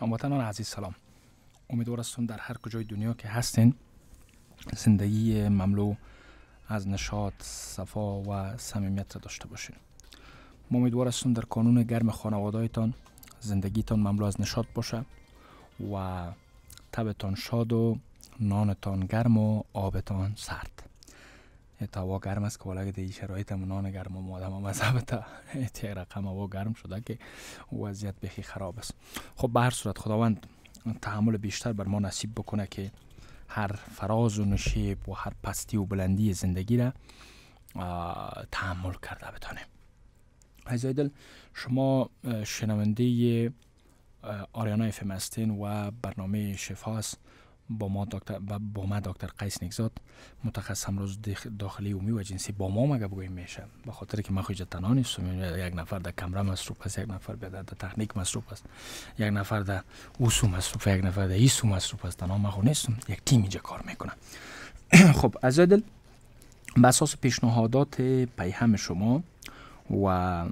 هموطنان عزیز سلام امیدوار هستم در هر کجای دنیا که هستین زندگی مملو از نشاط صفا و صمیمیت را داشته باشین ما امیدوار هستم در کانون گرم خانوادهایتان زندگیتان مملو از نشاط باشه و تبتان شاد و نانتان گرم و آبتان سرد توا گرم است که ولگه در شرایط نان گرم و مادم هم از البته رقم هوا گرم شده که وضعیت بخی خراب است خب به هر صورت خداوند تحمل بیشتر بر ما نصیب بکنه که هر فراز و نشیب و هر پستی و بلندی زندگی را تحمل کرده بتانیم عزیزای دل شما شنونده آریانا اف هستین و برنامه شفاست با ما دکتر با ما دکتر قیس نیکزاد متخصص امروز داخلی اومی و جنسی با ما مگه بگویم میشه به خاطر که ما خود تنها نیستم یک نفر در کمره مصروف است یک نفر در تکنیک مصروف است یک نفر در اوسو مصروف یک نفر در ایسو مصروف است تنها ما خود نیستم یک تیم اینجا کار میکنه خب از دل به اساس پیشنهادات پیهم شما و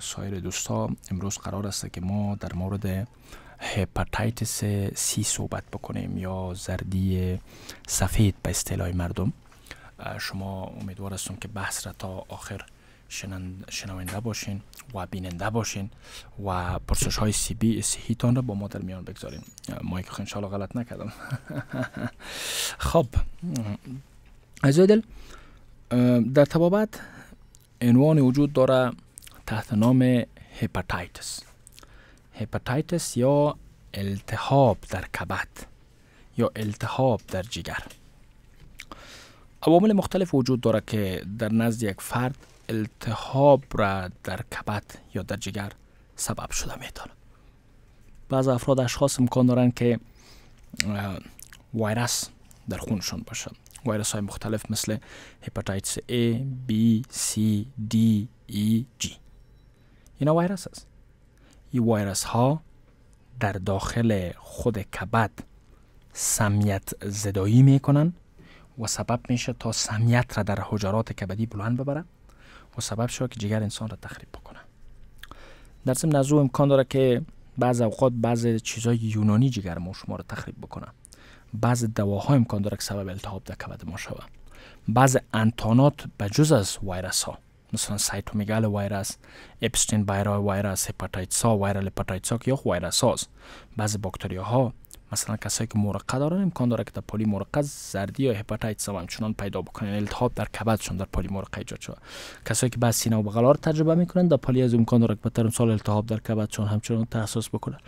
سایر دوستا امروز قرار است که ما در مورد هپاتایتس سی صحبت بکنیم یا زردی سفید به اصطلاح مردم شما امیدوار هستم که بحث را تا آخر شنونده باشین و بیننده باشین و پرسش های سی بی را با ما در میان بگذارین ما که انشالله غلط نکردم خب از دل در تبابت عنوان وجود داره تحت نام هپاتایتس هپاتایتس یا التهاب در کبد یا التهاب در جگر عوامل مختلف وجود داره که در نزد یک فرد التهاب را در کبد یا در جگر سبب شده میتونه بعض افراد اشخاص امکان دارن که ویروس در خونشون باشه ویروس های مختلف مثل هپاتایتس A, B, C, D, E, G اینا ویروس هست ای وایرس ها در داخل خود کبد سمیت زدایی میکنن و سبب میشه تا سمیت را در حجرات کبدی بلند ببره و سبب شد که جگر انسان را تخریب بکنه در ضمن از امکان داره که بعض اوقات بعض چیزای یونانی جگر ما شما را تخریب بکنه بعض دواها امکان داره که سبب التهاب در کبد ما شود بعض انتانات به جز از وایرس ها مثلا سایتومیگال وایرس اپستین بایرا وایرس هپاتایتس ها وایرال هپاتایت که یا وایرس هاست بعضی باکتری ها مثلا کسایی که مرقه دارن امکان داره که در پلی مرقه زردی یا سو هم چنان پیدا بکنن التهاب در کبدشون در پلی مرقه ایجاد شود کسایی که بعضی سینه و تجربه میکنن در پلی از امکان داره که به سال التهاب در کبدشون همچنان تحسس بکنن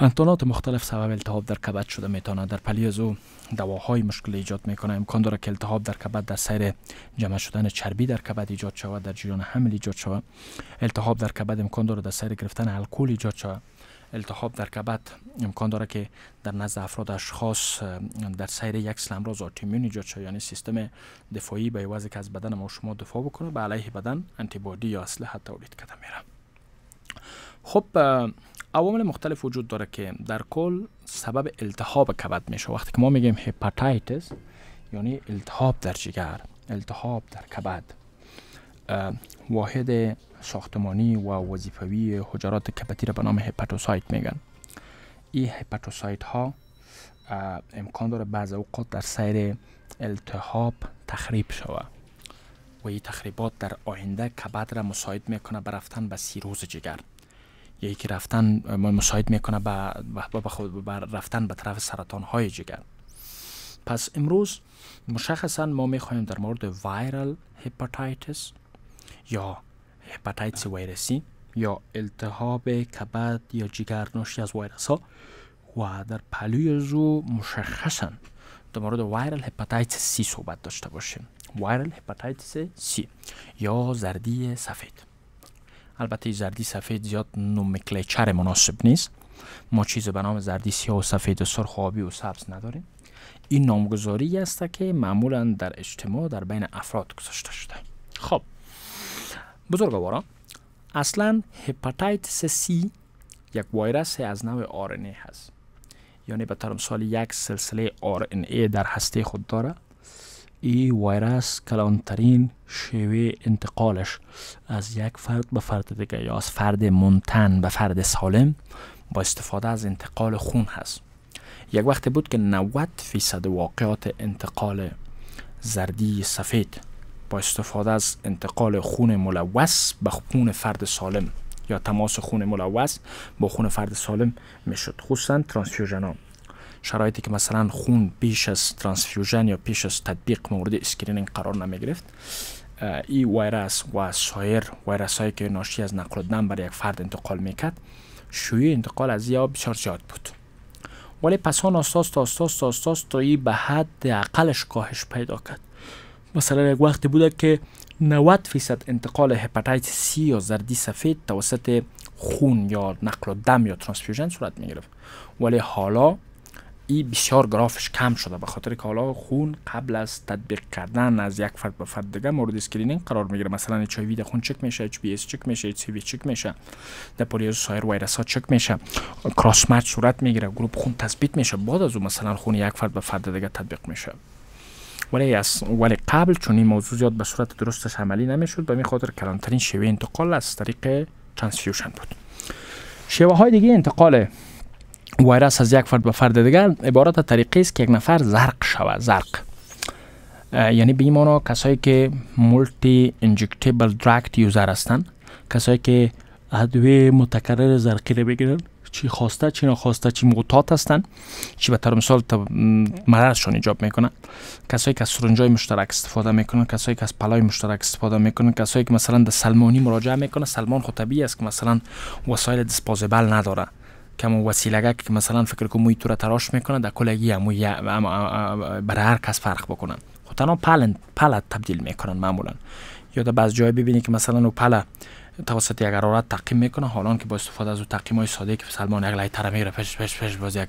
انتونات مختلف سبب التهاب در کبد شده میتونه در از او دواهای مشکل ایجاد میکنه امکان داره که التهاب در کبد در سیر جمع شدن چربی در کبد ایجاد شود در جریان حمل ایجاد شود التهاب در کبد امکان داره در سیر گرفتن الکل ایجاد شود التهاب در کبد امکان داره که در نزد افراد اشخاص در سیر یک سلام روز ایجاد شود یعنی سیستم دفاعی به عوض که از بدن ما شما دفاع بکنه به علیه بدن انتیبادی یا اسلحه تولید کرده میره خب عوامل مختلف وجود داره که در کل سبب التهاب کبد میشه وقتی که ما میگیم هپاتایتس یعنی التهاب در جگر التهاب در کبد واحد ساختمانی و وظیفوی حجرات کبدی را به نام هپاتوسایت میگن این هپاتوسایت ها امکان داره بعض اوقات در سیر التهاب تخریب شوه و این تخریبات در آینده کبد را مساعد میکنه برفتن به سیروز جگر یکی که رفتن ما مساعد میکنه به رفتن به طرف سرطان های جگر پس امروز مشخصا ما میخوایم در مورد وایرال هپاتایتس یا هپاتایتس ویروسی یا التهاب کبد یا جگر ناشی از ویروس ها و در پلوی زو مشخصا در مورد وایرال هپاتایتس سی صحبت داشته باشیم وایرال هپاتایتس سی یا زردی سفید البته زردی سفید زیاد نومکلیچر مناسب نیست ما چیز به نام زردی سیاه و سفید و سرخ و آبی و سبز نداریم این نامگذاری است که معمولا در اجتماع در بین افراد گذاشته شده خب بزرگواران اصلا هپاتایت سی یک وایرس از نوع آرنه هست یعنی به ترمثال یک سلسله آرنه در هسته خود داره ای ویروس کلانترین شیوه انتقالش از یک فرد به فرد دیگه یا از فرد منتن به فرد سالم با استفاده از انتقال خون هست یک وقت بود که 90 فیصد واقعات انتقال زردی سفید با استفاده از انتقال خون ملوث به خون فرد سالم یا تماس خون ملوث با خون فرد سالم میشد خصوصا ترانسفیوژن ها شرایطی که مثلا خون پیش از ترانسفیوژن یا پیش از تطبیق مورد اسکرینینگ قرار نمی گرفت این ویروس و سایر ویروس هایی که ناشی از نقل دم برای یک فرد انتقال میکرد شوی انتقال از یا بسیار زیاد بود ولی پس آن اساس تا اساس تا اساس تا ای به حد عقلش کاهش پیدا کرد مثلا یک وقتی بوده که 90 فیصد انتقال هپاتیت سی یا زردی سفید توسط خون یا نقل و دم یا ترانسفیوژن صورت می گرفت ولی حالا ای بسیار گرافش کم شده به خاطر که حالا خون قبل از تطبیق کردن از یک فرد به فرد دیگه مورد اسکرینینگ قرار میگیره مثلا اچ در خون چک میشه اچ بی چک میشه اچ سی چک میشه دپولیز سایر ویرس ها چک میشه کراس مچ صورت میگیره گروپ خون تثبیت میشه بعد از او مثلا خون یک فرد به فرد دیگه تطبیق میشه ولی از ولی قبل چون این موضوع زیاد به صورت درستش عملی نمیشد به خاطر کلانترین شیوه انتقال از طریق ترانسفیوژن بود شیوه های دیگه انتقال وایرس از یک فرد به فرد دیگر عبارت طریقی است که یک نفر زرق شود زرق یعنی به این کسایی که مولتی انجکتیبل درکت یوزر هستند کسایی که ادوی متکرر زرقی را بگیرن چی خواسته چی نخواسته چی موتات هستند، چی به طور مثال مرضشون ایجاب میکنن کسایی که از سرنجای مشترک استفاده میکنن کسایی که از پلای مشترک استفاده میکنن کسایی که مثلا در سلمانی مراجعه میکنه سلمان خود است که مثلا وسایل دیسپوزبل نداره که ما که مثلا فکر کنم موی تو تراش میکنه در کلگی هم برای هر کس فرق بکنن خب تنها پلند پلت تبدیل میکنن معمولا یا در بعض جای ببینی که مثلا او پله توسط یک حرارت تقیم میکنه حالان که با استفاده از او تقیم های ساده که سلمان یک لایتر میره پش پش پش باز یک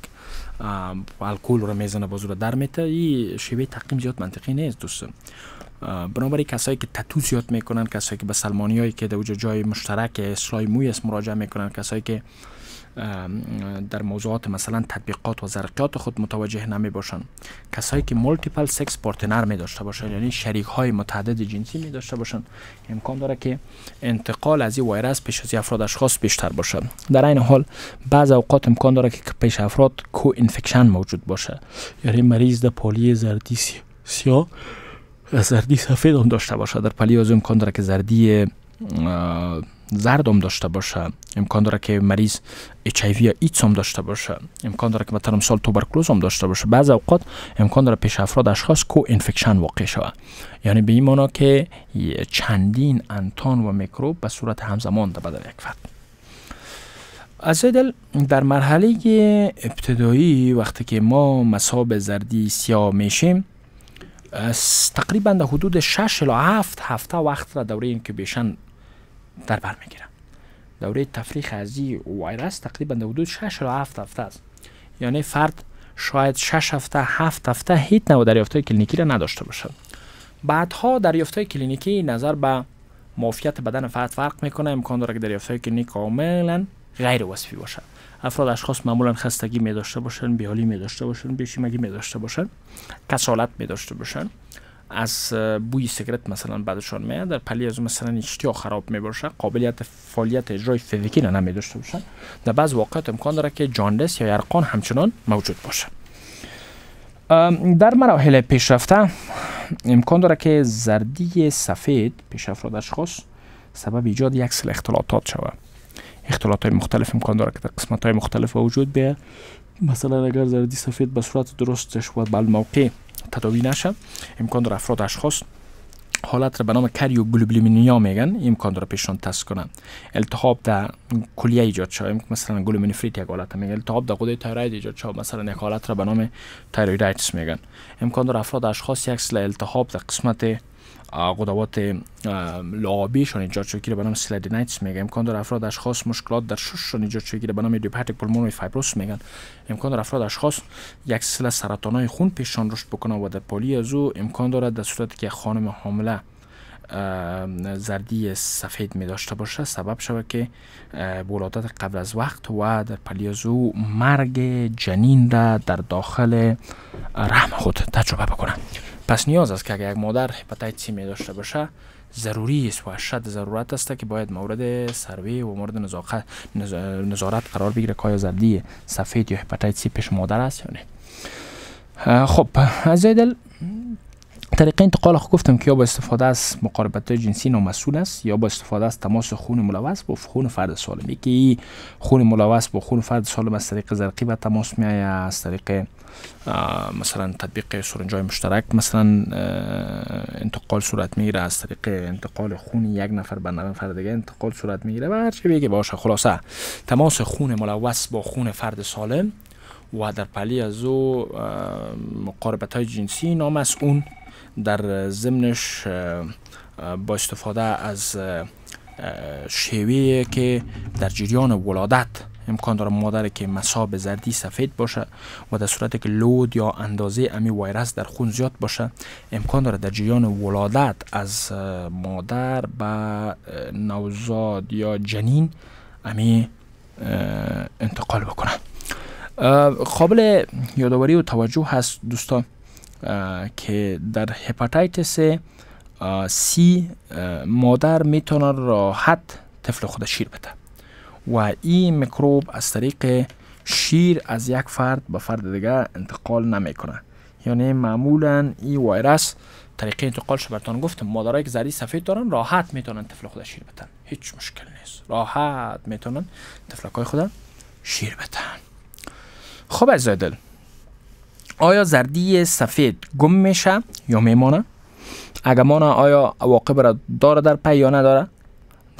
الکل رو میزنه باز رو در میته این شیوه تقیم زیاد منطقی نیست دوستان بنابراین کسایی که تتو زیاد میکنن کسایی که به سلمانی هایی که در جای مشترک اصلاح موی است مراجعه میکنن کسایی که در موضوعات مثلا تطبیقات و زرقیات خود متوجه نمی باشند کسایی که مولتیپل سکس پارتنر می داشته باشند یعنی شریک های متعدد جنسی می داشته باشند امکان داره که انتقال از این ویروس پیش از افراد اشخاص بیشتر باشد در این حال بعض اوقات امکان داره که پیش افراد کو انفکشن موجود باشه یعنی مریض در پالی زردی سیاه زردی سفید هم داشته باشه در پلی امکان داره که زردی زرد داشته باشه امکان داره که مریض اچ یا ایتس هم داشته باشه امکان داره که مثلا سال توبرکلوز هم داشته باشه بعض اوقات امکان داره پیش افراد اشخاص کو انفکشن واقع شود یعنی به این معنا که چندین انتان و میکروب به صورت همزمان در بدن یک فرد از دل در مرحله ابتدایی وقتی که ما مصاب زردی سیاه میشیم تقریبا در حدود 6 تا 7 هفته وقت را دوره اینکوبیشن در بر میگیره دوره تفریخ از این ویروس تقریبا در حدود 6 تا 7 هفته است یعنی فرد شاید 6 هفته 7 هفته هیچ نوع دریافت کلینیکی را نداشته باشد. بعدها دریافت های کلینیکی نظر به معافیت بدن فرد فرق میکنه امکان داره که دریافت کلینیک کاملا غیر وصفی باشد. افراد اشخاص معمولا خستگی می داشته باشن بیالی می داشته باشن بیشیمگی می داشته کسالت می داشته باشن از بوی سیگرت مثلا بعدشان میاد در پلی از مثلا اشتیا خراب میباشه قابلیت فعالیت اجرای فیزیکی را نمی داشته در بعض واقعات امکان داره که جاندس یا یرقان همچنان موجود باشه در مراحل پیشرفته امکان داره که زردی سفید پیش افراد اشخاص سبب ایجاد یک سل اختلاطات شود اختلاط مختلف امکان داره که در قسمت های مختلف وجود بیه مثلا اگر زردی سفید به صورت درست درستش بل موقع تداوی نشه امکان داره افراد اشخاص حالت را به نام کریو گلوبولینیا میگن امکان داره پیششان تست کنن التهاب در کلیه ایجاد چا مثلا گلومینوفریت یک حالت میگن التهاب در غده تایروید ایجاد شد مثلا یک حالت را به نام تایرویدایتس میگن امکان داره افراد اشخاص یک التهاب در قسمت قدوات لابیشان ایجاد رو که به نام نایتس میگه امکان داره افراد اشخاص مشکلات در شش ایجاد شد به نام پلمون پلمونوی فایبروس میگن امکان داره افراد اشخاص یک سرطان های خون پیشان رشد بکنه و در پالی از او امکان دارد در صورت که خانم حامله زردی سفید می داشته باشه سبب شود که بولادت قبل از وقت و در پلیازو مرگ جنین را در داخل رحم خود تجربه بکنه. پس نیاز است که اگر یک مادر هپاتایت سی می داشته باشه ضروری است و شد ضرورت است که باید مورد سروی و مورد نظارت قرار بگیره که آیا زردی سفید یا هپاتایت پیش مادر است یا خب از دل طریقه انتقال خود گفتم که یا با استفاده از مقاربت جنسی نامسئول است یا با استفاده از تماس خون ملوث با خون فرد سالم که خون ملوث با خون فرد سالم از طریق زرقی و تماس می از طریق مثلا تطبیق سرنجای مشترک مثلا انتقال صورت میگیره از طریق انتقال خون یک نفر به نفر دیگه انتقال صورت میگیره و هر چی بگه باشه خلاصه تماس خون ملوث با خون فرد سالم و در پلی از او مقاربت های جنسی نام از اون در ضمنش با استفاده از شیوه که در جریان ولادت امکان داره مادر که مساب زردی سفید باشه و در صورت که لود یا اندازه امی ویروس در خون زیاد باشه امکان داره در جریان ولادت از مادر به نوزاد یا جنین امی انتقال بکنه قابل یادآوری و توجه هست دوستان که در هپاتایتس سی مادر میتونه راحت طفل خودش شیر بده و این میکروب از طریق شیر از یک فرد به فرد دیگه انتقال نمیکنه یعنی معمولا این وایرس طریق انتقالش برتان گفتم مادرای که زری سفید دارن راحت میتونن طفل خود شیر بدن هیچ مشکل نیست راحت میتونن طفلکای خود شیر بدن خب از دل آیا زردی سفید گم میشه یا میمانه اگه مانه آیا عواقب را داره در پی یا نداره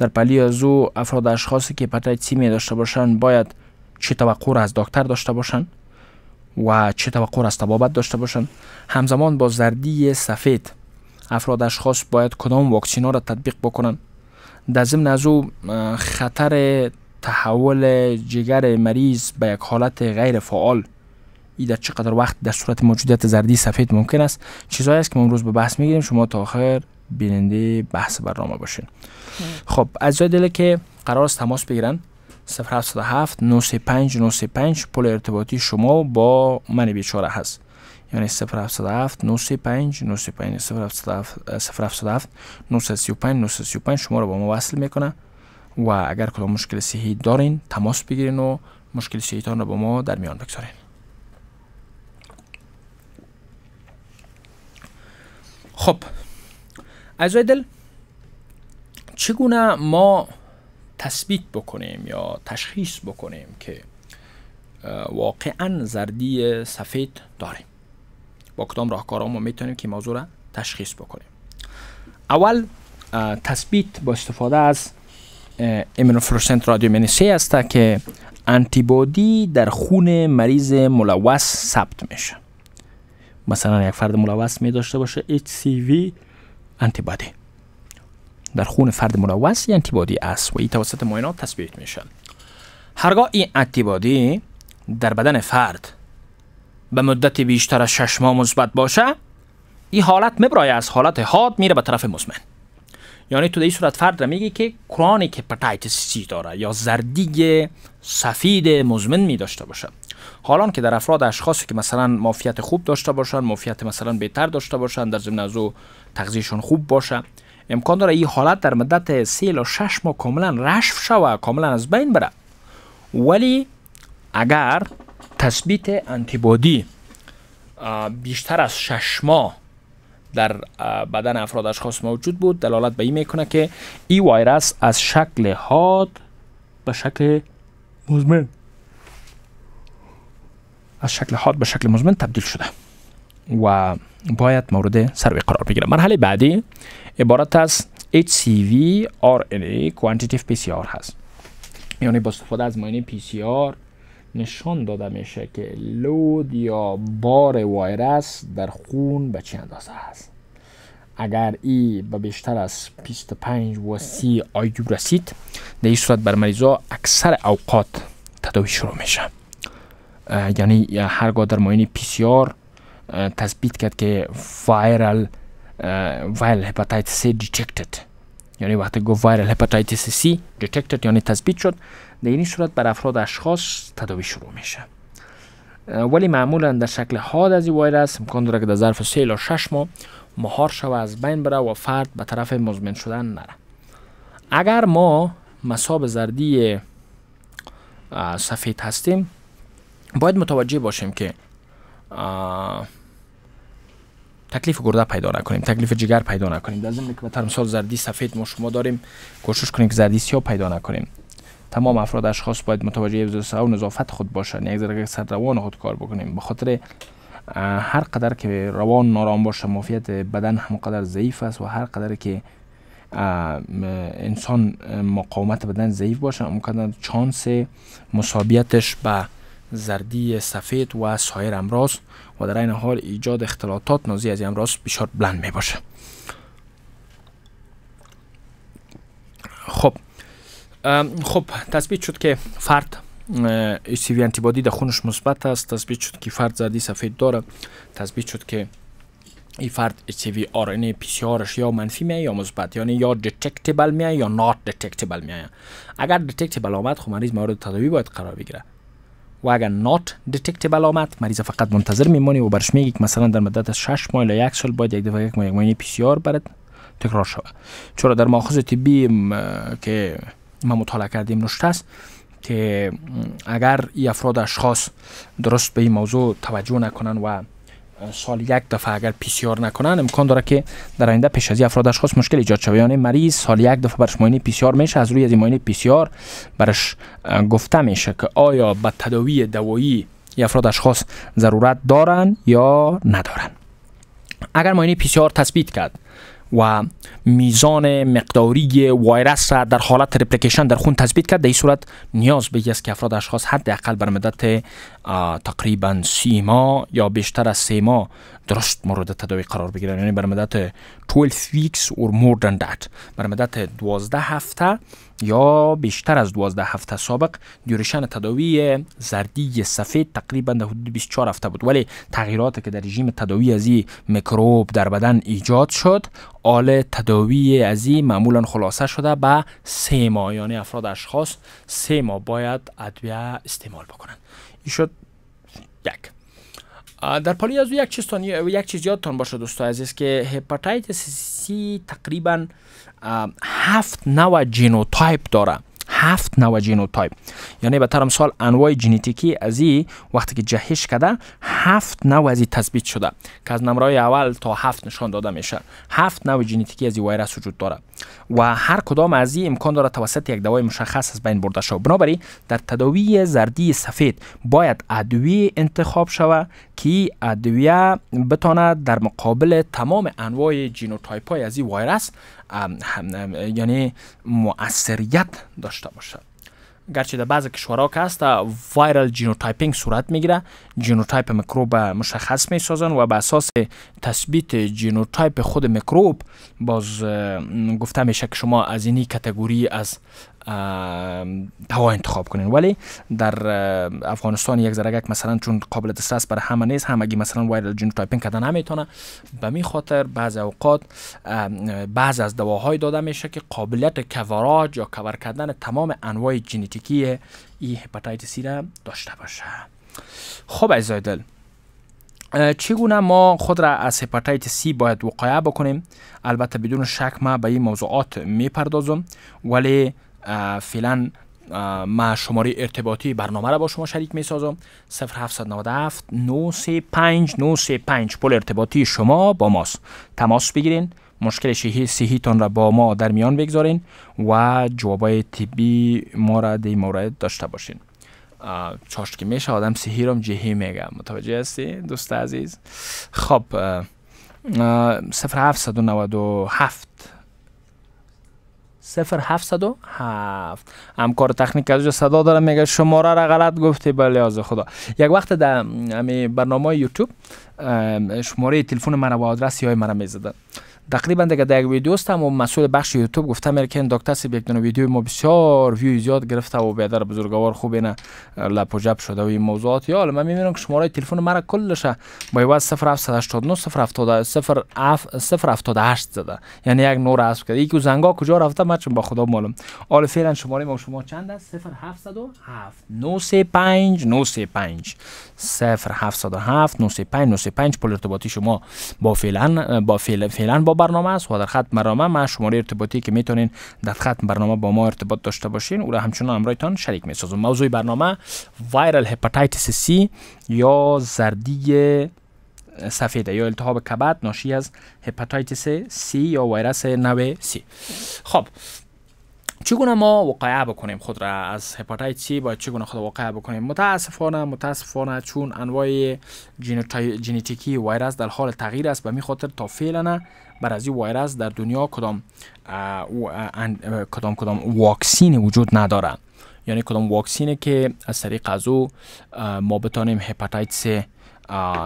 در پلی از او افراد اشخاصی که پتای می داشته باشند باید چه توقع را از دکتر داشته باشند و چه توقع را از طبابت داشته باشند همزمان با زردی سفید افراد اشخاص باید کدام واکسینا را تطبیق بکنند در ضمن از خطر تحول جگر مریض به یک حالت غیر فعال ای در چقدر وقت در صورت موجودیت زردی سفید ممکن است چیزهایی است که ما امروز به بحث میگیریم شما تا آخر بیننده بحث برنامه باشین خب از جای دل که قرار است تماس بگیرن 0707 935 935 پل ارتباطی شما با من بیچاره هست یعنی 0707 935 935 0707 935 935 شما رو با ما وصل میکنه و اگر کدام مشکل صحی دارین تماس بگیرین و مشکل صحیتان رو با ما در میان بگذارین خب از دل چگونه ما تثبیت بکنیم یا تشخیص بکنیم که واقعا زردی سفید داریم با کدام راهکارها ما میتونیم که موضوع را تشخیص بکنیم اول تثبیت با استفاده از ایمنوفلورسنت سی است که انتیبادی در خون مریض ملوث ثبت میشه مثلا یک فرد ملوث می داشته باشه HCV انتیبادی در خون فرد ملوث یه انتیبادی است و این توسط ماینات تثبیت میشه هرگاه این انتیبادی در بدن فرد به مدت بیشتر از 6 ماه مثبت باشه این حالت میبرای از حالت حاد میره به طرف مزمن یعنی تو در این صورت فرد را میگی که که پتایتس سی داره یا زردی سفید مزمن می داشته باشه حالان که در افراد اشخاصی که مثلا مافیت خوب داشته باشن مافیت مثلا بهتر داشته باشن در ضمن از شان خوب باشه امکان داره این حالت در مدت 3 الی 6 ماه کاملا رشف شوه کاملا از بین بره ولی اگر تثبیت انتیبادی بیشتر از 6 ماه در بدن افراد اشخاص موجود بود دلالت به این میکنه که این وایرس از شکل حاد به شکل مزمن از شکل حاد به شکل مزمن تبدیل شده و باید مورد سروی قرار بگیره مرحله بعدی عبارت از HCV RNA Quantitative PCR هست یعنی با استفاده از ماینه PCR نشان داده میشه که لود یا بار وایرس در خون به چه اندازه هست اگر ای به بیشتر از 25 و 30 آیو رسید در این صورت بر مریضا اکثر اوقات تداوی شروع میشه یعنی هرگاه در ماینه PCR تثبیت کرد که وایرال وایرال سی دیتکتد یعنی وقتی گفت وایرال هپاتایتس سی دیتکتد یعنی تثبیت شد در این صورت بر افراد اشخاص تداوی شروع میشه ولی معمولا در شکل حاد از این وایرس امکان داره که در ظرف 3 الی 6 ماه مهار شوه از بین بره و فرد به طرف مزمن شدن نره اگر ما مصاب زردی سفید هستیم باید متوجه باشیم که تکلیف گرده پیدا نکنیم تکلیف جگر پیدا نکنیم در ضمن که ترمسال زردی سفید ما شما داریم کوشش کنیم که زردی سیاه پیدا نکنیم تمام افراد اشخاص باید متوجه حفظ و نظافت خود باشن یک ذره سر روان خود کار بکنیم به خاطر هر قدر که روان نارام باشه مافیت بدن هم قدر ضعیف است و هر قدر که انسان مقاومت بدن ضعیف باشه قدر چانس مصابیتش به زردی سفید و سایر امراض و در این حال ایجاد اختلاطات نازی از راست بسیار بلند می باشه خب خب تثبیت شد که فرد اچ انتیبادی در خونش مثبت است تثبیت شد که فرد زردی سفید داره تثبیت شد که این فرد اچ آر پی آرش یا منفی میه یا مثبت یعنی یا دیتکتیبل میه یا نات دیتکتیبل میه اگر دیتکتیبل آمد خب مریض مورد تداوی باید قرار بگیره و اگر نات دیتکتیبل آمد مریض فقط منتظر میمانی و برش میگی که مثلا در مدت 6 ماه یا یک سال باید یک دفعه یک ماه یعنی پی سی آر برد تکرار شود چرا در ماخذ طبی که ما مطالعه کردیم نشته است که اگر ای افراد اشخاص درست به این موضوع توجه نکنن و سال یک دفعه اگر پی سی آر نکنن امکان داره که در آینده پیش از افراد اشخاص مشکل ایجاد شوه یعنی مریض سال یک دفعه برش معاینه پی سی آر میشه از روی از معاینه پی سی آر برش گفته میشه که آیا به تداوی دوایی افراد اشخاص ضرورت دارن یا ندارن اگر معاینه پی سی آر تثبیت کرد و میزان مقداری وایرس را در حالت رپلیکیشن در خون تثبیت کرد در این صورت نیاز به است که افراد اشخاص حداقل بر مدت تقریبا سی ماه یا بیشتر از سی ماه درست مورد تداوی قرار بگیرن یعنی بر مدت 12 weeks or more than that بر مدت 12 هفته یا بیشتر از 12 هفته سابق دیورشن تداوی زردی سفید تقریبا در حدود 24 هفته بود ولی تغییرات که در رژیم تداوی از این میکروب در بدن ایجاد شد آل تداوی از این معمولا خلاصه شده به سه ماه یعنی افراد اشخاص 3 ماه باید ادویه استعمال بکنن این شد یک در پلی از یک چیز یک چیز یادتان باشه دوستان عزیز که هپاتایتس سی تقریبا هفت نوع جینوتایپ داره هفت نوع جینوتایپ یعنی به طرم سال انواع ژنتیکی از این وقتی که جهش کده هفت نوع از تثبیت شده که از نمره اول تا هفت نشان داده میشه هفت نوع ژنتیکی از این ویروس وجود داره و هر کدام از این امکان داره توسط یک دوای مشخص از بین برده شود بنابراین در تداوی زردی سفید باید ادویه انتخاب شوه که ادویه بتانه در مقابل تمام انواع جینوتایپ های از این ویروس یعنی مؤثریت داشته باشد گرچه در بعض کشورها که هست وایرال جینوتایپینگ صورت میگیره جینوتایپ میکروب مشخص میسازن و به اساس تثبیت جینوتایپ خود میکروب باز گفته میشه که شما از اینی کتگوری از دوا انتخاب کنین ولی در افغانستان یک ذره یک مثلا چون قابل دسترس برای همه نیست همگی مثلا وایرال جینو تایپینگ کردن نمیتونه به می خاطر بعض اوقات بعض از دواهای داده میشه که قابلیت کوراج یا کور کردن تمام انواع ژنتیکی ای هپاتایت سی را داشته باشه خب از دل چگونه ما خود را از هپاتایت سی باید وقایه بکنیم البته بدون شک ما به این موضوعات میپردازم ولی فعلا ما شماره ارتباطی برنامه را با شما شریک می سازم 0797 935 935 پل ارتباطی شما با ماست تماس بگیرین مشکل شهی صحیتان را با ما در میان بگذارین و جوابای طبی ما را در مورد داشته باشین چاشت که میشه آدم سهی رام جهی میگه متوجه هستی دوست عزیز خب 0797 0707 همکار تکنیک از صدا داره میگه شماره را غلط گفتی به لحاظ خدا یک وقت در برنامه یوتیوب شماره تلفن مرا و آدرس یای مرا میزدن تقریبا دیگه در ویدیو است هم و مسئول بخش یوتیوب گفته که این دکتر سیب یک ویدیو ما بسیار ویو زیاد گرفته و بیادر بزرگوار خوب نه لپ شده و این موضوعات یا من میبینم که شماره تلفن مرا کلش با یواز 0789 0778 زده یعنی یک نور است کرده یکی زنگا کجا رفته چون با خدا معلوم حالا آره، فعلا شماره ما شما چند است 0707 935 935 0707 935 935 پول ارتباطی شما با فعلا با فعلا با برنامه است و در خط برنامه ما شماره ارتباطی که میتونین در خط برنامه با ما ارتباط داشته باشین او را همچنان امرایتان شریک میسازم موضوع برنامه وایرال هپاتایتیس سی یا زردی سفیده یا التهاب کبد ناشی از هپاتایتیس سی یا ویروس نو سی خب چگونه ما وقایع بکنیم خود را از هپاتایت سی باید چگونه خود وقایع بکنیم متاسفانه متاسفانه چون انواع ژنتیکی ویروس در حال تغییر است به می خاطر تا فعلا بر از وایرس در دنیا کدام کدام کدام واکسین وجود نداره یعنی کدام واکسینه که از طریق از او ما بتانیم هپاتایت سی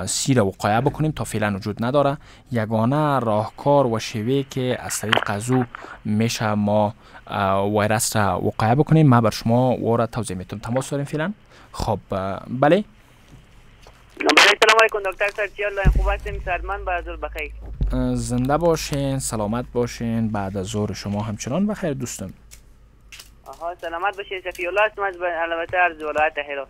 سی را وقایه بکنیم تا فعلا وجود نداره یگانه راهکار و شیوه که از طریق از او میشه ما وایرس را وقایه بکنیم ما بر شما و را توضیح میتونم تماس داریم فعلا خب بله سلام علیکم دکتر سرچیال خوب هستیم سرمن بعد از بخیر زنده باشین سلامت باشین بعد از زور شما همچنان بخیر دوستم آها سلامت باشین شفیع الله هستم از البته از ولایت هرات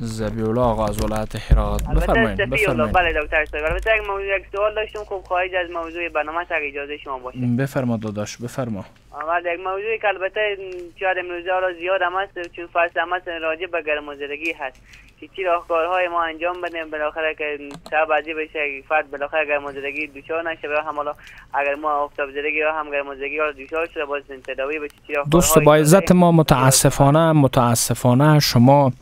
زبیولا از ولایت هرات بفرمایید بفرمایید بله دکتر صاحب البته یک موضوع یک سوال داشتم خب خواهید از موضوع برنامه تر اجازه شما باشه بفرما داداش بفرما اول یک موضوعی که البته چهار امروز را زیاد هم هست چون فرض هم هست راجع به گرمازدگی هست که چی راهکارهای ما انجام بدیم بالاخره که سبب ازی بشه فرد بالاخره گرمازدگی دچار نشه و هم حالا اگر ما افتاب زدگی یا هم گرمازدگی را دچار شده باز تداوی بشه چی دوست با عزت ما متاسفانه متاسفانه شما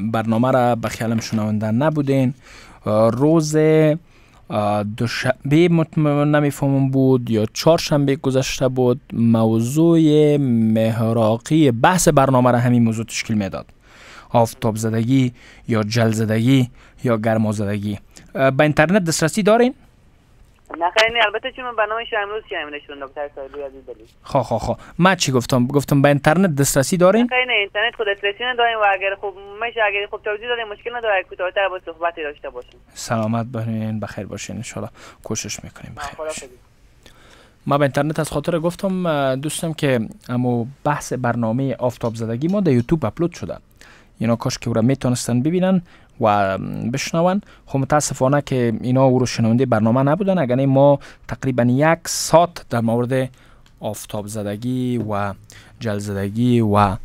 برنامه را به خیالم شنونده نبودین روز دوشنبه مطمئن نمیفهمم بود یا چهارشنبه گذشته بود موضوع مهراقی بحث برنامه را همین موضوع تشکیل میداد آفتاب زدگی یا جل زدگی یا گرما زدگی به اینترنت دسترسی دارین نه خیلی البته چون من برنامه امروز که امینش دکتر سایدی عزیز دلیل خب خب خب ما چی گفتم گفتم به اینترنت دسترسی داریم نه اینترنت خود دسترسی نداریم و اگر خوب میشه اگر خوب توضیح داریم مشکل نداره که کوتاه‌تر با صحبتی داشته باشیم سلامت باشین بخیر باشین ان کوشش میکنیم بخیر ما به اینترنت از خاطر گفتم دوستم که اما بحث برنامه آفتاب زدگی ما در یوتیوب اپلود شده اینا کاش که او را میتونستن ببینن و بشنون خب متاسفانه که اینا او رو شنونده برنامه نبودن اگر ما تقریبا یک سات در مورد آفتاب زدگی و جل زدگی و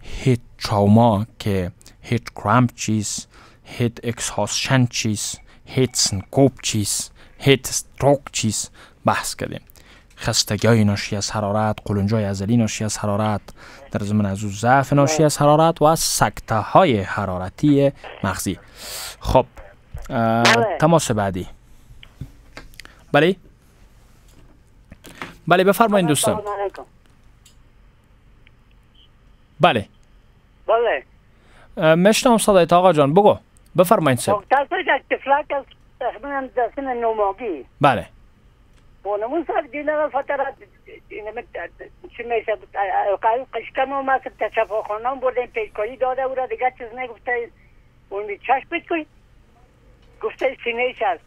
هیت تراوما که هیت کرامپ چیز هیت اکسهاسشن چیز هیت سنکوب چیز هیت ستروک چیز بحث کردیم خستگی ناشی از حرارت های ازلی ناشی از حرارت در زمان از ضعف ناشی از حرارت و سکته های حرارتی مغزی خب بله. تماس بعدی بله بله بفرمایید دوستان بله بله مشتم صدایت آقا جان بگو بفرمایید سر خب، بله Konumun sardığına ve fatarat چی قایق قشکن و ما که تشفا خانم بردیم پیکایی داده او را دیگه چیز نگفته اون چشم پیشکاری گفته سینه هست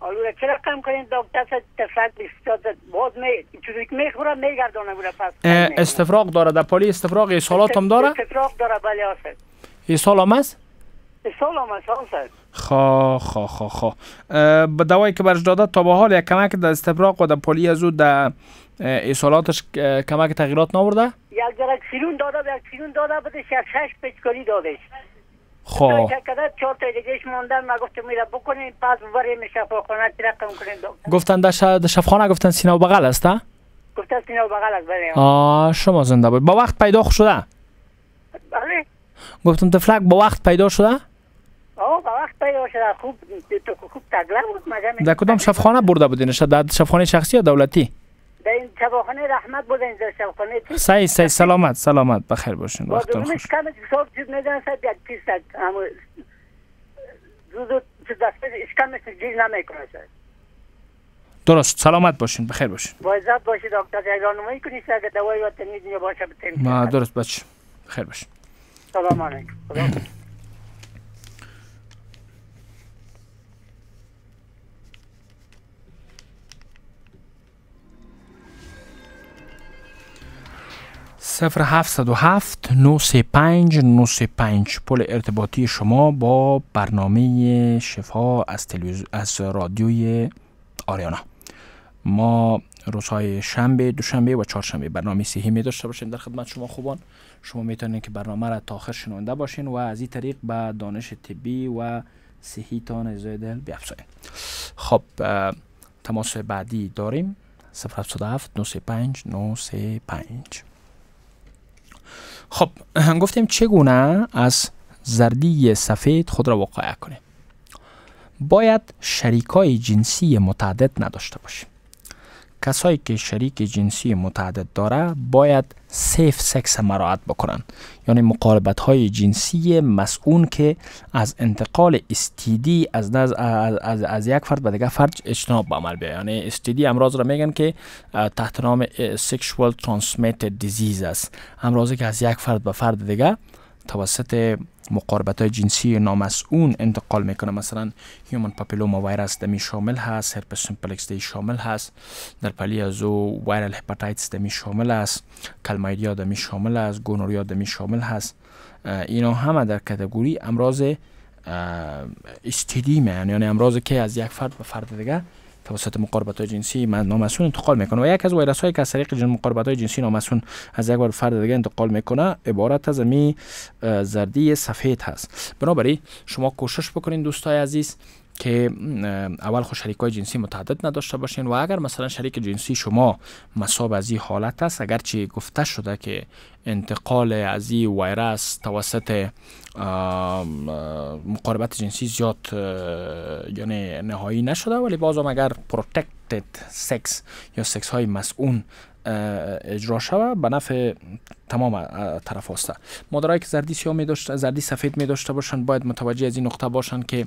حالا را چرا کم کنین دکتر ست تفرد بیستاد باز می چیزی میخوره میگردانه بوده پس استفراغ داره در پالی استفراغ ایسالات هم داره؟ استفراغ داره بله هست ایسال هم هست؟ ایسال هم هست خا خا خا خا به دوایی که برش داده تا به حال یک کمک در استبراق و در پلی از او در کمک تغییرات ناورده؟ یک درک سیلون داده یک سیلون داده بده شش شش پیچکاری دادش خب کدت چهار تا دیگهش موندن ما گفتم میره بکنیم پس ببریم شفاخانه رقم کنیم گفتن در شفاخانه گفتن سینا و بغل است ها؟ گفتن سینا و بغل است بله آه شما زنده بود با وقت پیدا شده؟ بله گفتم تفلک با وقت پیدا شده؟ آه خوب در کدام شفخانه برده بودین در شفخانه شخصی یا دولتی در این رحمت بود این سعی سلامت سلامت بخیر باشین با خوش کم حساب درست سلامت باشین بخیر باشین وایزت باشی دکتر راهنمایی کنی دوای و باشه درست بچه بخیر باشین سلام علیکم 0707 935 935 پل ارتباطی شما با برنامه شفا از, تلویز... از رادیوی آریانا ما روزهای شنبه دوشنبه و چهارشنبه برنامه سیهی می داشته باشیم در خدمت شما خوبان شما میتونید که برنامه را تا آخر شنونده باشین و از این طریق به دانش طبی و تان اجزای دل بیافزاییم خب تماس بعدی داریم 0707 935 935 خب گفتیم چگونه از زردی سفید خود را واقعه کنیم باید شریکای جنسی متعدد نداشته باشیم کسایی که شریک جنسی متعدد داره باید سیف سکس مراحت بکنن یعنی مقاربت های جنسی مسئون که از انتقال استیدی از, از, از, از, یک فرد به دیگر فرد اجتناب به عمل یعنی استیدی امراض را میگن که تحت نام سیکشوال ترانسمیتد دیزیز است امراضی که از یک فرد به فرد دیگه توسط مقاربت های جنسی نامسئون انتقال میکنه مثلا هیومن پاپیلوما ویروس دمی شامل هست هرپس سیمپلکس دمی شامل هست در پلی از او ویرال هپاتایتس دمی شامل است کلمایدیا دمی شامل است گونوریا دمی شامل هست اینا همه در کتگوری امراض استیدیمه یعنی امراض که از یک فرد به فرد دیگه توسط مقاربت های جنسی نامسون انتقال میکنه و یک از ویروس هایی که از طریق مقاربت های جنسی نامسون از یک بار فرد دیگه انتقال میکنه عبارت از می زردی سفید هست بنابراین شما کوشش بکنین دوستای عزیز که اول خو خب شریک های جنسی متعدد نداشته باشین و اگر مثلا شریک جنسی شما مصاب از این حالت است اگرچه گفته شده که انتقال از این ویروس توسط مقاربت جنسی زیاد یعنی نهایی نشده ولی بازم اگر پروتکتد سکس یا سکس های مسئون اجرا شوه به نفع تمام طرف هسته مادرایی که زردی سیاه می زردی سفید می داشته باشند باید متوجه از این نقطه باشند که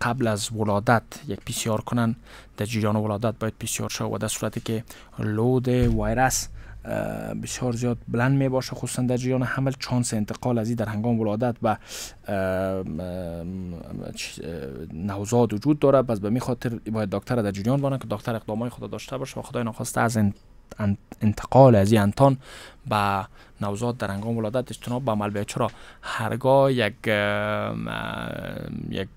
قبل از ولادت یک پی سی آر کنن در جریان ولادت باید پی سی آر شود و در صورتی که لود ویروس بسیار زیاد بلند می باشه خصوصا در جریان حمل چانس انتقال از این در هنگام ولادت و نوزاد وجود داره پس به می خاطر باید دکتر در جریان بانه که دکتر اقدامای خود داشته باشه و خدای نخواسته از انتقال از این انتان به نوزاد در انگام ولادت اجتناب به عمل بیاد چرا هرگاه یک یک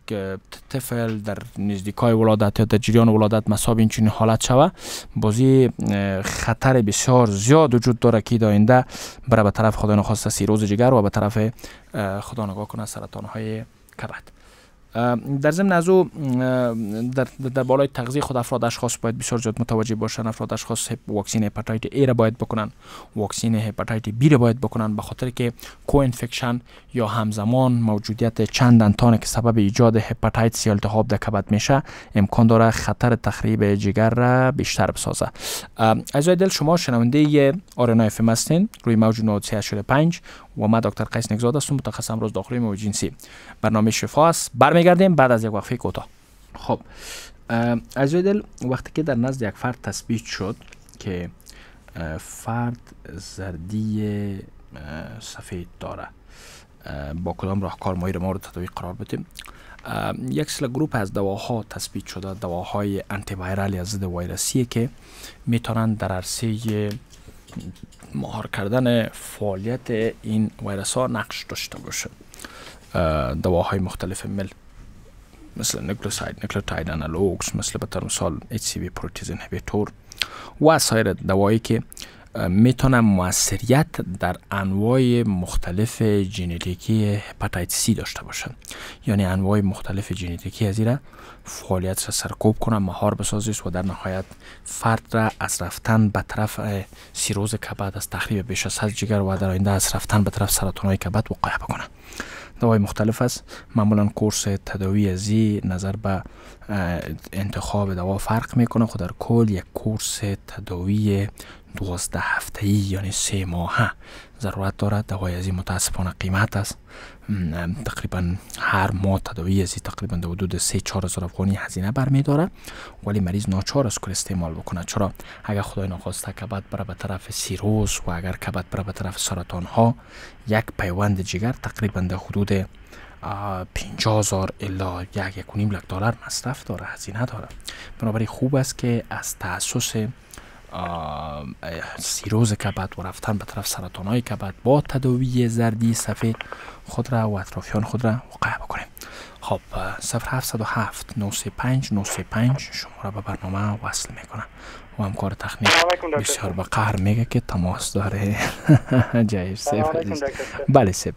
طفل در نزدیکای ولادت یا در جریان ولادت مساب این چنین حالت شوه بازی خطر بسیار زیاد وجود داره که داینده بره به طرف خدا نخواسته سیروز جگر و به طرف خدا نگاه کنه سرطان های کبد در ضمن از او در, در بالای تغذیه خود افراد اشخاص باید بسیار زیاد متوجه باشن افراد اشخاص واکسین هپاتایت ای را باید بکنن واکسین هپاتایت بی را باید بکنند به خاطر که کو انفکشن یا همزمان موجودیت چند انتان که سبب ایجاد هپاتایت سی التهاب در کبد میشه امکان داره خطر تخریب جگر را بیشتر بسازه از دل شما شنونده آرنا اف هستین روی موج 98.5 و ما دکتر قیس نگزاد هستم متخصص امراض داخلی و جنسی برنامه شفا است برمیگردیم بعد از یک وقفه کوتاه خب از دل وقتی که در نزد یک فرد تثبیت شد که فرد زردی سفید داره با کدام راهکار مایر ما رو تطبیق قرار بدیم یک سل گروپ از دواها تثبیت شده دواهای انتی ویرالی از ضد ویروسی که میتونن در عرصه مهار کردن فعالیت این ویرس ها نقش داشته باشه دواهای مختلف مل مثل نکلوساید نکلوتاید انالوگس مثل به مثال HCV پروتیز هبیتور و سایر دوایی که میتونه موثریت در انواع مختلف ژنتیکی هپاتیت سی داشته باشه یعنی انواع مختلف ژنتیکی از فعالیت را سرکوب کنه مهار بسازیست و در نهایت فرد را از رفتن به طرف سیروز کبد از تخریب بیش از حد جگر و در آینده از رفتن به طرف سرطان های کبد وقایع بکنه دوای مختلف است معمولا کورس تداوی ازی نظر به انتخاب دوا فرق میکنه خود خب در کل یک کورس تداوی دوازده هفته ای یعنی سه ماه ضرورت دارد دوای این متاسفانه قیمت است تقریبا هر ماه تداوی ازی تقریبا در حدود سه 4000 افغانی هزینه برمیداره ولی مریض ناچار است که استعمال بکنه چرا اگر خدای نخواسته کبد بره به طرف سیروس و اگر کبد بره به طرف سرطان ها یک پیوند جگر تقریبا در حدود 50000 الا یک یک لک دلار مصرف داره هزینه داره بنابراین خوب است که از تاسس سیروز کبد و رفتن به طرف سرطان های با تداوی زردی سفید خود را و اطرافیان خود را وقع بکنیم خب 0707 935 935 شما را به برنامه وصل میکنم و همکار تخنیک بسیار به قهر میگه که تماس داره جایش سیف بله سیب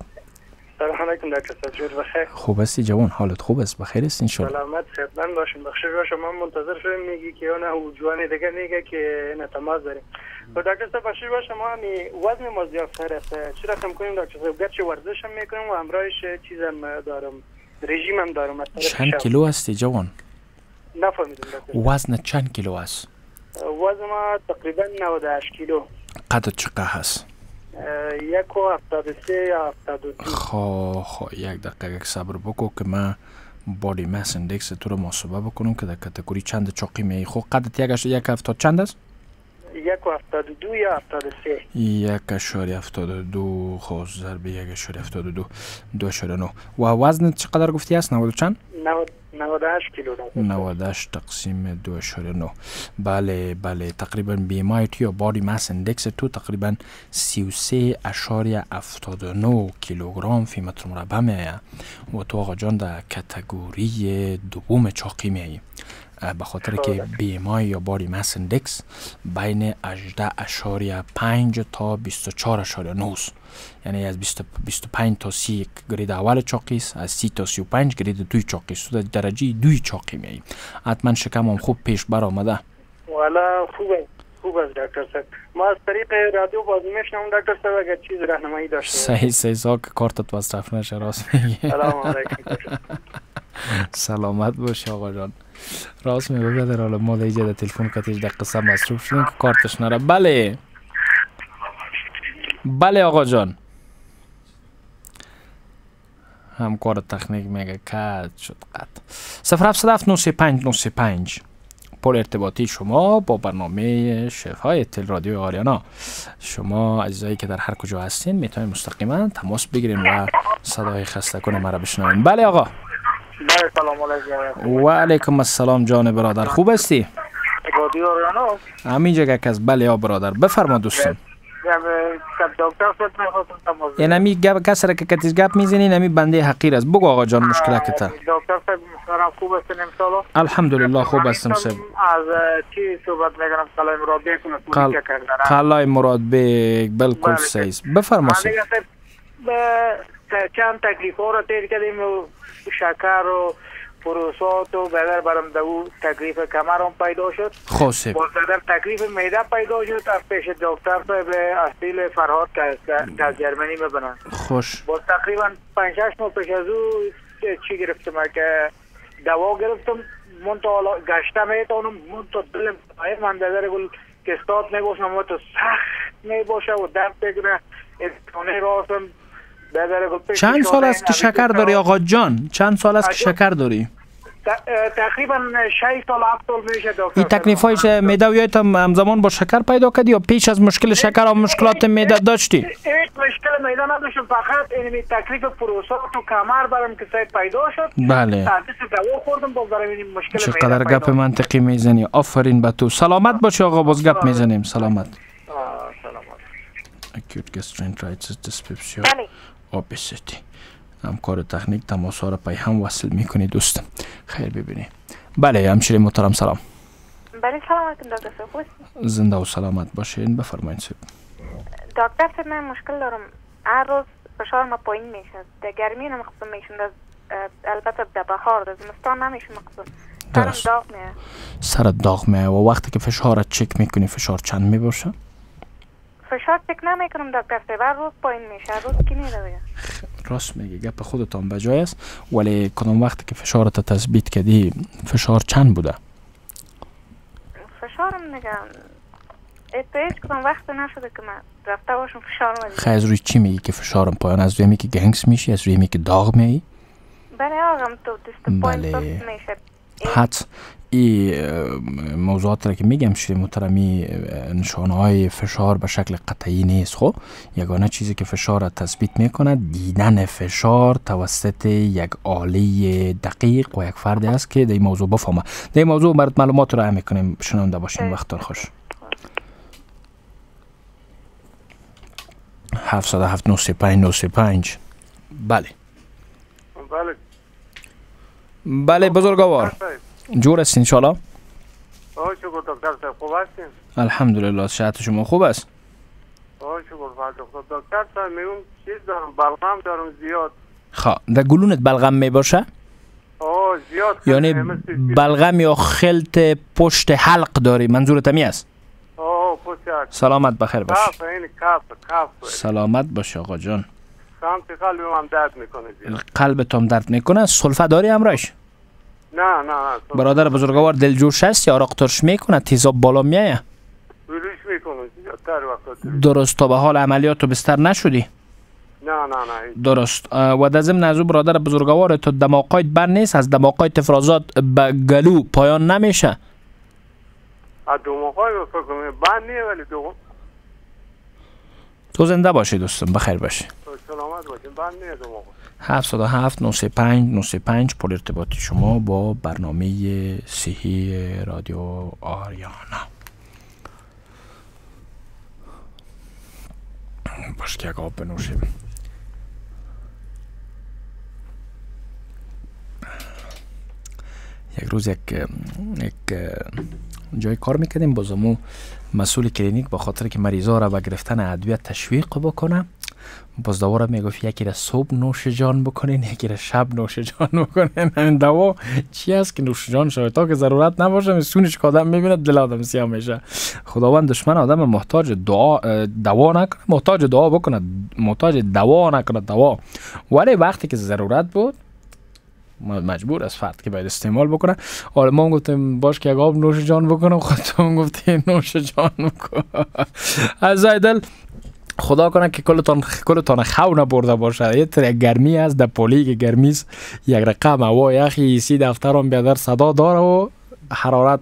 سلام علیکم دکتر سجاد خوب هستی جوان حالت خوب است بخیر است ان سلامت خدمت باشین بخشش باشه من منتظر شدم میگی که اون او جوان دیگه میگه که نه تماس داریم و خب، دکتر صاحب بخشش باشه ما همی وزن ما زیاد خیر است چرا کم کنیم دکتر صاحب گرچه ورزش هم میکنیم و چیز چیزم دارم رژیم هم دارم چند کیلو هستی جوان نفهمیدم وزن چند کیلو است وزن ما تقریبا 98 کیلو قد چقدر هست یک و هفتاد سه یا خو خب، خب، یک دقیقه یک صبر بکو که من بادی مس اندکس تو رو محاسبه بکنم که در کتگوری چند چاقی می خو قدت یک یک هفتاد چند است یک و هفتاد دو یا هفتاد سه یک اشاری دو خوز خب، ضربه یک اشاری هفتاد دو دو اشاری نو و وزن چقدر گفتی است نوید چند 98 کیلو 98 تقسیم دو اشاره بله بله تقریبا بی بیمایت یا بادی ماس اندکس تو تقریبا 33.79 اشاری کیلوگرم فی متر مربع میه و تو آقا جان در کتگوری دوم چاقی میایی به خاطر که بی ام یا باری ماس اندکس بین 18.5 تا 24.9 یعنی از 25 تا 30 گرید اول چاقی است از 30 تا 35 گرید دوی چاقی است در درجه دوی چاقی میایی حتما شکم هم خوب پیش بر آمده والا خوبه خوب است دکتر صاحب ما از طریق رادیو باز میشنم دکتر صاحب اگر چیز راهنمایی داشتیم صحیح صحیح ساک کارتت مصرف نشه راست میگی سلام علیکم سلامت باش آقا جان راست میگه در حال ما دیگه در تلفن کتیج در مصروف شدیم که کارتش نره بله بله آقا جان همکار تخنیک میگه کد شد قد 0707 پنج پل ارتباطی شما با برنامه شف های تل رادیو آریانا شما عزیزایی که در هر کجا هستین میتونید مستقیما تماس بگیریم و صدای خسته کنه مرا بشنوین بله آقا بله سلام علیکم و علیکم السلام جان برادر خوب هستی؟ رادیو رانا همین جگه که از بله یا برادر بفرما دوستم یعنی همی گپ کس را که کتیز گپ میزنی نمی بنده حقیر است بگو آقا جان مشکل که تا دکتر صاحب مشکرم خوب هستن امسالا الحمدلله خوب هستم صاحب از چی صحبت میگنم قلعه مراد بیگ قل... قلعه مراد بیگ بلکل بله. سیست بفرما صاحب چند تکلیف ها را تیر شکر و پروسات و بدر برم دو تکلیف کمرم پیدا شد خوصیب با صدر تکلیف میده پیدا شد از پیش دکتر صاحب اصیل فرهاد که از جرمنی ببنن خوش با تقریبا پنشش ماه پیش از او چی گرفتم که دوا گرفتم من تو گشته میتونم من تو دلم من در گل که استاد نباشم و تو سخت نباشه و درد بگیره از خانه راستم خب چند سال است که شکر داری آقا جان چند سال است که شکر داری تقریبا 6 سال 7 سال میشه دکتر این تکلیف های میده و همزمان با شکر پیدا کردی یا پیش از مشکل شکر و مشکلات میده داشتی یک مشکل میده نداشتم فقط این تکلیف پروسات و کمر برم که سایت پیدا شد بله دوا خوردم باز این مشکل چقدر گپ منطقی میزنی آفرین به تو سلامت باشی آقا باز گپ میزنیم سلامت Acute gastroenteritis dyspepsia. بله. آب هم همکار تکنیک تماس ها را هم وصل میکنی دوست. خیر ببینی. بله همشیر محترم سلام بله سلام دکتر زنده و سلامت باشین بفرمایید صاحب دکتر صاحب من مشکل دارم هر روز فشار ما پایین میشه در گرمی نمیخوام میشم البته در بخار در زمستان نمیشه درست سر داغ میه و وقتی که فشار چک میکنی فشار چند میباشه فشار فکر نمیکنم دکتر سیور روز پایین میشه روز کی میره راست میگه، گپ خودتان بجای است ولی کدام وقتی که فشارت تثبیت کردی فشار چند بوده فشارم دیگه کنم وقت نشده که من رفته باشم فشار خیلی خب، از روی چی میگی که فشارم پایان از روی می که گنگس میشی از روی می که داغ میگی بله آقام تو دست پایین بله. میشه حد ای موضوعات را که میگم شده محترمی نشانه فشار به شکل قطعی نیست خب یگانه چیزی که فشار را تثبیت میکنه دیدن فشار توسط یک عالی دقیق و یک فردی است که در موضوع بفهمه در موضوع برات معلومات را میکنیم شنونده باشین بله. وقتتان خوش 707 935 بله بله بله بزرگوار بله. جور هستین شالا؟ آه شکر دکتر صاحب خوب هستین؟ الحمدلله صحت شما خوب است؟ آه شکر دکتر صاحب میگم چیز دارم بلغم دارم زیاد خواه خب، در گلونت بلغم میباشه؟ آه زیاد یعنی بلغم یا خلط پشت حلق داری منظورت همی است؟ آه پشت حلق سلامت بخیر باش کف این یعنی کف کف سلامت باش آقا جان سمت قلبم هم درد میکنه قلبت هم درد میکنه سلفه داری امراش نه نه برادر بزرگوار دلجوش هست یا ترش میکنه تیزاب بالا میایه ترش میکنه درست تا به حال عملیاتو بستر نشدی نه نه نه درست و در ضمن از برادر بزرگوار تو دماغایت بر نیست از دماغایت افرازات به گلو پایان نمیشه از دماغای بر نیست ولی دو تو زنده باشی دوستم بخیر باشی سلامت باشی بر نیه دماغای 707 935 935 پل ارتباط شما با برنامه صحی رادیو آریانا باش که اگه بنوشیم یک روز یک, یک جای کار میکردیم بازمو مسئول کلینیک با خاطر که مریضا رو به گرفتن ادویه تشویق بکنم دوا را میگفت یکی را صبح نوش جان بکنین یکی را شب نوش جان بکنین این دوا چی است که نوش جان شده تا که ضرورت نباشه سونش که آدم میبینه دل آدم سیاه میشه خداوند دشمن آدم محتاج دعا دوا نکنه محتاج دعا بکنه محتاج دوا نکنه دوا ولی وقتی که ضرورت بود مجبور از فرد که باید استعمال بکنه حالا آره، ما گفتیم باش که اگه آب نوش جان بکنم خودتون گفتیم نوش جان بکن از دل خدا کنه که کل کلتان خو نبرده باشه. یه گرمی است در پولی گرمیز گرمی است یک رقم هوای اخی سی دفترم بیادر صدا داره و حرارت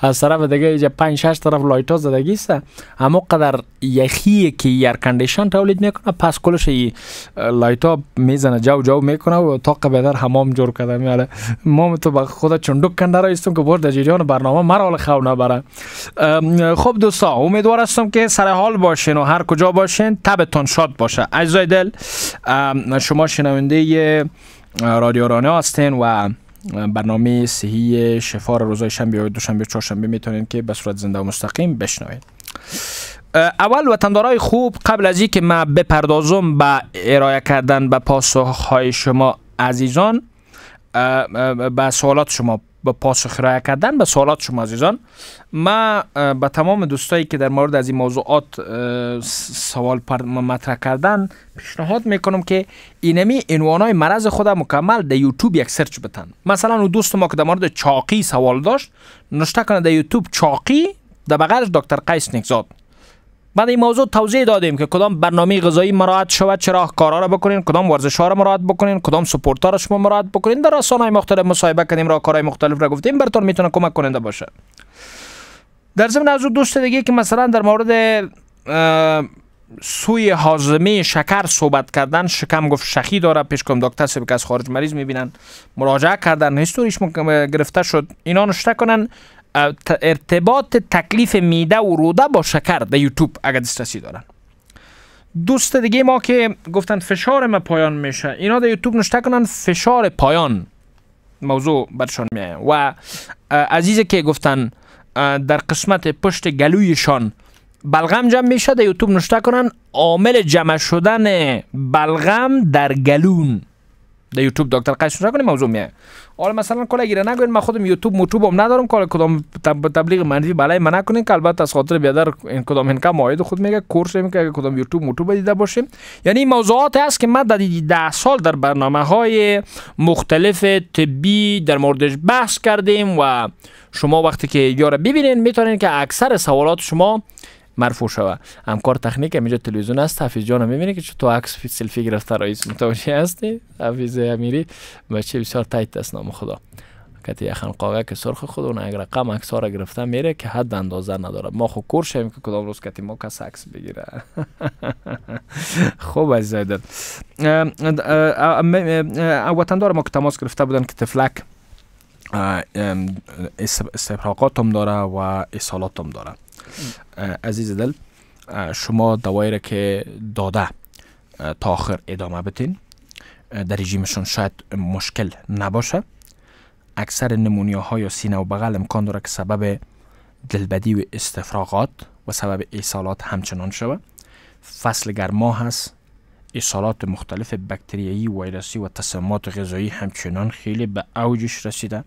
از طرف دیگه اینجا 5 6 طرف لایت ها زدگی است اما قدر یخی که یار کندیشن تولید میکنه پس کلش لایت ها میزنه جو جو میکنه و تا بدر حمام جور کرده یاله یعنی ما تو با خود چندوک کنده را هستم که برد جریان برنامه مرا خو نبره خب دوستا امیدوار هستم که سر حال باشین و هر کجا باشین تبتون شاد باشه اجزای دل شما شنونده رادیو رانه هستین و برنامه صحی شفا را روزهای شنبه و دوشنبه و چهارشنبه میتونید که به صورت زنده و مستقیم بشنوید اول وطندارای خوب قبل از که ما بپردازم به ارائه کردن به پاسخ های شما عزیزان به سوالات شما به پاسخ رای کردن به سوالات شما عزیزان ما به تمام دوستایی که در مورد از این موضوعات سوال مطرح کردن پیشنهاد میکنم که اینمی های مرض خود مکمل در یوتیوب یک سرچ بتن مثلا او دوست ما که در مورد چاقی سوال داشت نشته کنه در یوتیوب چاقی در بغلش دکتر قیس نکزاد بعد این موضوع توضیح دادیم که کدام برنامه غذایی مراعات شود چرا کارا را بکنین کدام ورزش ها را مراعات بکنین کدام سپورت ها را شما مراعات بکنین در رسانه‌های مختلف مصاحبه کردیم کارهای مختلف را گفتیم برتون میتونه کمک کننده باشه در ضمن از دوست دیگه که مثلا در مورد سوی حازمه شکر صحبت کردن شکم گفت شخی داره پیش کم دکتر سبک از خارج مریض میبینن مراجعه کردن هیستوریش گرفته شد اینا نشته کنن ارتباط تکلیف میده و روده با شکر در یوتیوب اگر دسترسی دارن دوست دیگه ما که گفتن فشار ما پایان میشه اینا در یوتیوب نشته کنن فشار پایان موضوع برشان میه و عزیز که گفتن در قسمت پشت گلویشان بلغم جمع میشه در یوتیوب نشته کنن عامل جمع شدن بلغم در گلون در یوتیوب دکتر قیس نشته موضوع میه حالا مثلا کلا گیره نگوین من خودم یوتیوب موتوب هم ندارم کلا کدام تبلیغ منفی بلای من نکنین که البته از خاطر بیادر این کدام این کم خود میگه کورس میگه که کدام یوتیوب موتوب دیده باشیم یعنی این موضوعات هست که من در ده سال در برنامه های مختلف طبی در موردش بحث کردیم و شما وقتی که یاره ببینین میتونین که اکثر سوالات شما مرفوع شوه همکار تخنیک همینجا تلویزیون است حفیظ جان میبینه که تو عکس سلفی گرفته رئیس متوجه هستی حفیظ امیری بچه بسیار تایت است نام خدا کتی یخن که سرخ خود اون اگر رقم عکس ها را گرفته میره که حد اندازه نداره ما خو کور شیم که کدام روز کتی ما کس عکس بگیره خوب از وطندار ما که تماس گرفته بودن که تفلک استفراقات هم داره و اصالات هم داره عزیز دل شما دوایی که داده تا آخر ادامه بتین در رژیمشون شاید مشکل نباشه اکثر نمونیا ها یا سینه و بغل امکان داره که سبب دلبدی و استفراغات و سبب ایصالات همچنان شوه فصل گرما هست اصالات مختلف بکتریایی ویروسی و تسمات غذایی همچنان خیلی به اوجش رسیده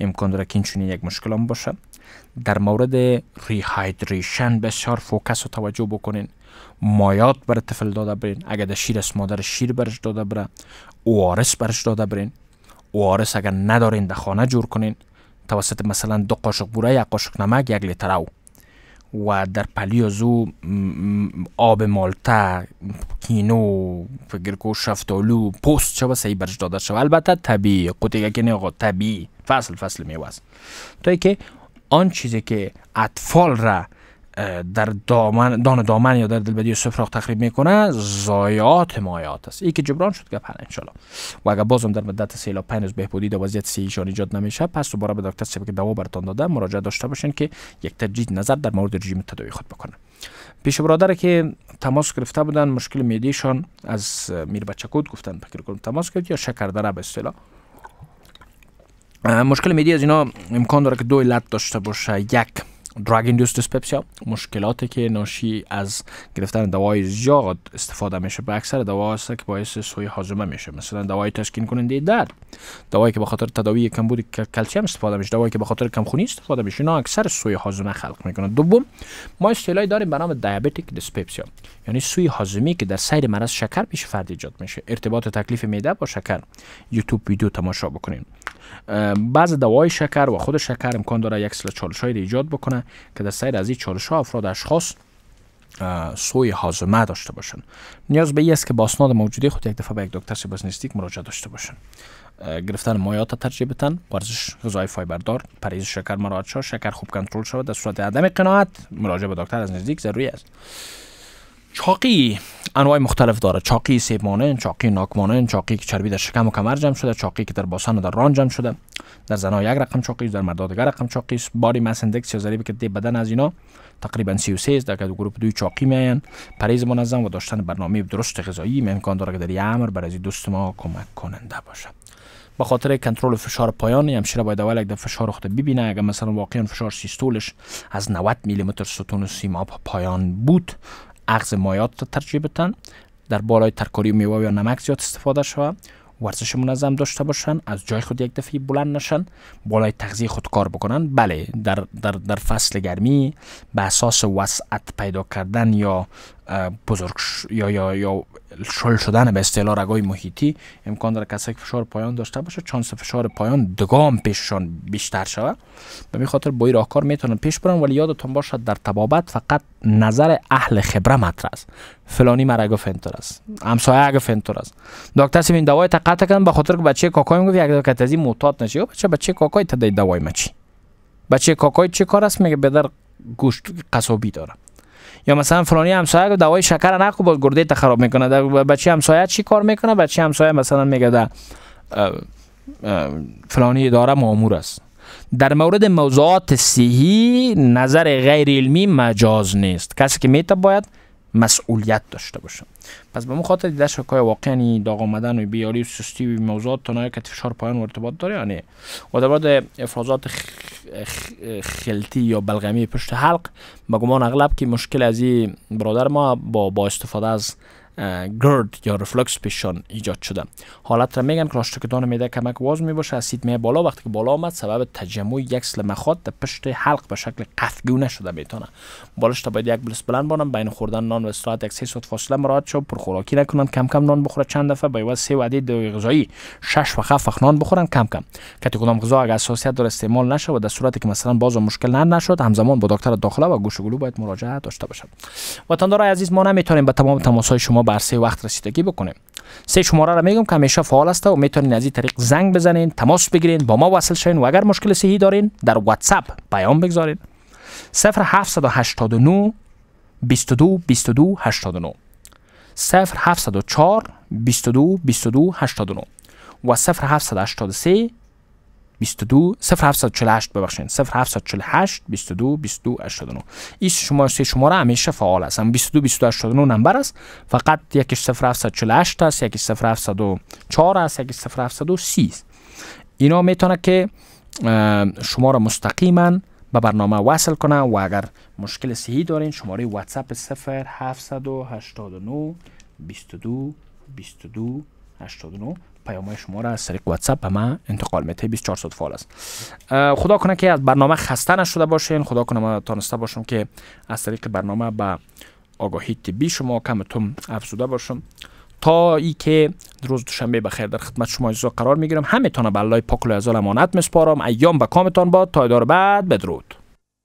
امکان داره که این یک مشکل هم باشه در مورد ریهایدریشن بسیار فوکس و توجه بکنین مایات بر طفل داده برین اگر در شیر است مادر شیر برش داده بره اوارس برش داده برین اوارس اگر ندارین در خانه جور کنین توسط مثلا دو قاشق بوره یک قاشق نمک یک لیتر او و در پلیازو آب مالتا کینو کو شفتالو پوست شوه سعی برش داده شوه البته طبیعی قطعه که نه طبیعی فصل فصل میوست است تا که آن چیزی که اطفال را در دامن دان دامن یا در دلبدی سفراخ تخریب میکنه زایات مایات است این که جبران شد گپ ان الله و اگر بازم در مدت سیلا پنج بهبودی در وضعیت سی ایشان ایجاد نمیشه پس دوباره به دکتر سبک دوا برتان داده مراجعه داشته باشین که یک تجدید نظر در مورد رژیم تداوی خود بکنه پیش برادر که تماس گرفته بودن مشکل میدیشان از میر بچکوت گفتن فکر کنم تماس گرفت یا داره به اصطلاح مشکل میدی از اینا امکان داره که دو داشته باشه یک درگ اندوس دیسپپسیا مشکلاتی که ناشی از گرفتن دوای زیاد استفاده میشه به اکثر دوا که باعث سوی هاضمه میشه مثلا دوای تسکین کننده درد دوایی که به خاطر تداوی کمبود کلسیم استفاده میشه دوایی که به خاطر کمخونی استفاده میشه اینا اکثر سوی هاضمه خلق میکنه دوم ما اصطلاحی داریم به نام دیابتیک دیسپپسیا یعنی سوی هاضمی که در سیر مرض شکر پیش فرد ایجاد میشه ارتباط تکلیف میده با شکر یوتیوب ویدیو تماشا بکنین بعض دوای شکر و خود شکر امکان داره یک سلسله چالش ایجاد بکنه که در سیر از این چالش ها افراد اشخاص سوی حازمه داشته باشند نیاز به این است که با اسناد موجودی خود یک دفعه به یک دکتر سیبازنیستیک مراجعه داشته باشند گرفتن مایات ترجیح بتن ورزش غذای فایبردار پریز شکر مراجعه شکر خوب کنترل شود در صورت عدم قناعت مراجعه به دکتر از نزدیک ضروری است چاقی انواع مختلف داره چاقی سیب مانند چاقی ناک مانند چاقی که چربی در شکم و کمر جمع شده چاقی که در باسن و در ران جمع شده در زنها یک رقم چاقی در مردان دیگر رقم چاقی است باری ماس اندکس یا که که بدن از اینا تقریبا 33 در کد گروپ دوی چاقی میآیند پریز منظم و داشتن برنامه درست غذایی امکان داره که در این امر برای دوست ما کمک کننده باشه به خاطر کنترل فشار هم همشیره باید اول یک فشار خود ببینه اگر مثلا واقعا فشار سیستولش از 90 میلی متر ستون سیماب پایان بود اغز مایات را ترجیح در بالای ترکاری میوه یا نمک زیاد استفاده شود ورزش منظم داشته باشن از جای خود یک دفعه بلند نشن بالای تغذیه خود کار بکنن بله در, در, در فصل گرمی به اساس وسعت پیدا کردن یا بزرگ یا یا یا شل شدن به اصطلاح رگای محیطی امکان داره کسایی که فشار پایان داشته باشه چانس فشار پایان دگام پیششان بیشتر شود به می خاطر با این راهکار میتونن پیش برن ولی یادتون باشد در تبابت فقط نظر اهل خبره مطرح است فلانی مرگ فنتور است همسایه اگ فنتور است دکتر سیم این دوای قطع کردن به خاطر که بچه کاکای گفت یک دکتر از این معتاد نشه بچه بچه کاکای تا دوای ما بچه کاکای چه کار است میگه در گوشت قصابی داره یا مثلا فلانی همسایه دوای شکر نخو باز گرده تا خراب میکنه بچه همسایه چی کار میکنه بچه همسایه مثلا میگه ده فلانی اداره مامور است در مورد موضوعات صحی نظر غیر علمی مجاز نیست کسی که میتا باید مسئولیت داشته باشه پس به مخاطر دیده شد که واقعا داغ آمدن و بیاری و سستی و موضوعات تنهای که فشار پایان و ارتباط داره یا نه و در مورد افرازات خلطی یا بلغمی پشت حلق به گمان اغلب که مشکل از این برادر ما با با استفاده از گرد یا رفلکس پیشان ایجاد شده حالت را میگن کلاشتکدان میده کمک واز میباشه اسید می بالا وقتی که بالا آمد سبب تجمع یک سل مخاط در پشت حلق به شکل قفگونه شده میتونه بالش تا باید یک بلس بلند بانم بین خوردن نان و استراحت یک سی ساعت فاصله مراد شو پر نکنن کم کم نان بخوره چند دفعه با سه وعده دوی غذایی شش و خف نان بخورن کم کم کتی کدام غذا اگر حساسیت داره استعمال نشه و در صورتی که مثلا باز مشکل نه نشد همزمان با دکتر داخله و گوش و گلو باید مراجعه داشته باشن وطندار عزیز ما نمیتونیم به تمام تماس های شما به عرصه وقت رسیدگی بکنیم سه شماره را میگم که همیشه فعال است و میتونین از این طریق زنگ بزنین تماس بگیرین با ما وصل شین و اگر مشکل صحی دارین در واتساپ پیام بگذارین 0789 22 22 89 0704 22 22 89 و 0783 22 0748 ببخشید 0748 22 22 89 این شما سه شماره همیشه فعال است 22 22 89 نمبر است فقط یکیش 0748 است یکیش 0704 است یکیش 0730 است اینا میتونه که شما را مستقیما به برنامه وصل کنه و اگر مشکل صحی دارین شماره واتساپ 0789 22 22 89 پیامای شما را از طریق واتساپ به من انتقال میده 24 ساعت فعال است خدا کنه که از برنامه خسته نشده باشین خدا کنه ما تانسته باشم که از طریق برنامه به آگاهی طبی شما کمتون افزوده باشم تا ای که روز دوشنبه بخیر در خدمت شما عزیزا قرار میگیرم تانه به الله پاک و امانت میسپارم ایام به کامتان باد تا ادار بعد بدرود